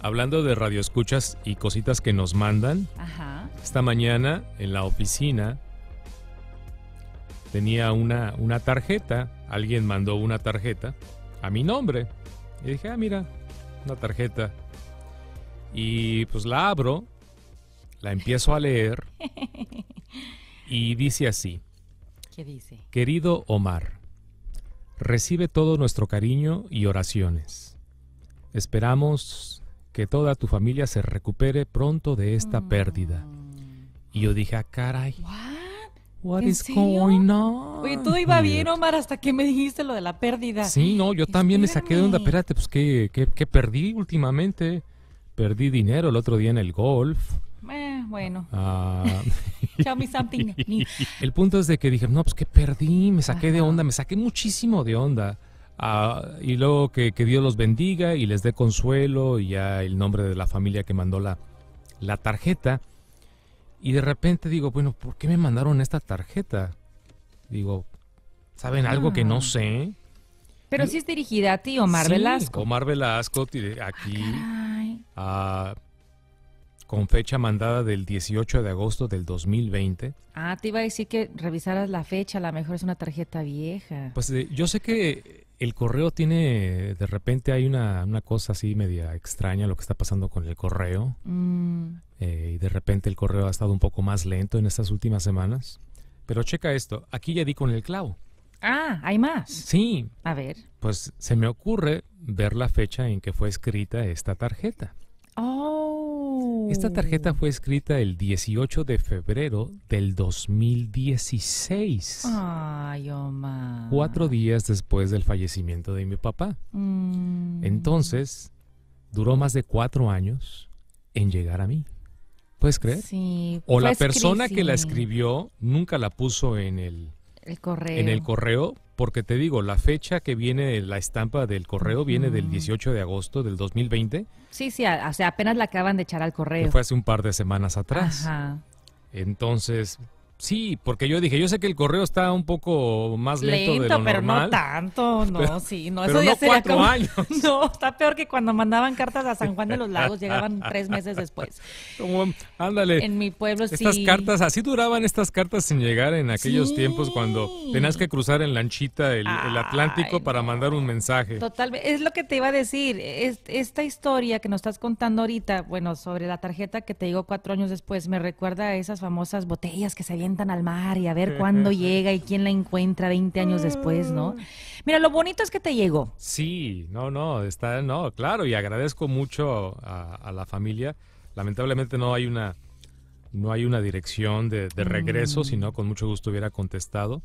Hablando de radioescuchas y cositas que nos mandan, esta mañana en la oficina tenía una, una tarjeta, alguien mandó una tarjeta a mi nombre. Y dije, ah, mira, una tarjeta. Y pues la abro, la empiezo a leer y dice así. ¿Qué dice? Querido Omar, recibe todo nuestro cariño y oraciones. Esperamos que toda tu familia se recupere pronto de esta mm. pérdida. Y yo dije, ah, caray. What what is going on? Oye, todo iba bien, Omar, hasta que me dijiste lo de la pérdida. Sí, no, yo también me saqué de onda. Espérate, pues, ¿qué, qué, qué perdí últimamente? Perdí dinero el otro día en el golf. Eh, bueno. Ah. me el punto es de que dije, no, pues, ¿qué perdí? Me saqué de onda, me saqué muchísimo de onda. Ah, y luego que, Dios los bendiga y les dé consuelo y ya el nombre de la familia que mandó la, la tarjeta. Y de repente digo, bueno, ¿por qué me mandaron esta tarjeta? Digo, ¿saben algo que no ah. sé? Pero si es dirigida a ti, Omar sí, Velasco. Omar Velasco, ah, aquí, con fecha mandada del 18 de agosto del 2020. Ah, te iba a decir que revisaras la fecha, a lo mejor es una tarjeta vieja. Pues eh, yo sé que el correo tiene, de repente hay una, cosa así media extraña lo que está pasando con el correo. Mm. Eh, y de repente el correo ha estado un poco más lento en estas últimas semanas. Pero checa esto, aquí ya di con el clavo. Ah, hay más. Sí. A ver. Pues se me ocurre ver la fecha en que fue escrita esta tarjeta. Esta tarjeta fue escrita el 18 de febrero del 2016. Ay, Cuatro días después del fallecimiento de mi papá. Mm. Entonces, duró más de cuatro años en llegar a mí. ¿Puedes creer? Sí. O la persona que la escribió nunca la puso en el, En el correo porque te digo, la fecha que viene la estampa del correo viene del 18 de agosto del 2020. Sí, sí, apenas la acaban de echar al correo. fue hace un par de semanas atrás. Ajá. Entonces, Sí, porque yo dije, yo sé que el correo está un poco más lento, de lo pero no tanto, no, sí, no, eso ya no cuatro años. No, está peor que cuando mandaban cartas a San Juan de los Lagos, llegaban tres meses después. ándale. En mi pueblo Estas cartas, así duraban estas cartas sin llegar en aquellos tiempos cuando tenías que cruzar en lanchita el, Atlántico para mandar un mensaje. total es lo que te iba a decir, esta historia que nos estás contando ahorita, bueno, sobre la tarjeta que te digo cuatro años después, me recuerda a esas famosas botellas que se habían al mar y a ver cuándo llega y quién la encuentra 20 años después, ¿no? Mm. Mira, lo bonito es que te llegó. Sí, no, no, está, no, claro, y agradezco mucho a, la familia. Lamentablemente no hay una, no hay una dirección de, mm. regreso, sino con mucho gusto hubiera contestado.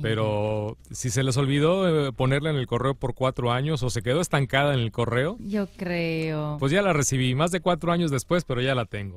Pero si se les olvidó eh, ponerla en el correo por cuatro años o se quedó estancada en el correo. Yo creo. Pues ya la recibí, más de cuatro años después, pero ya la tengo.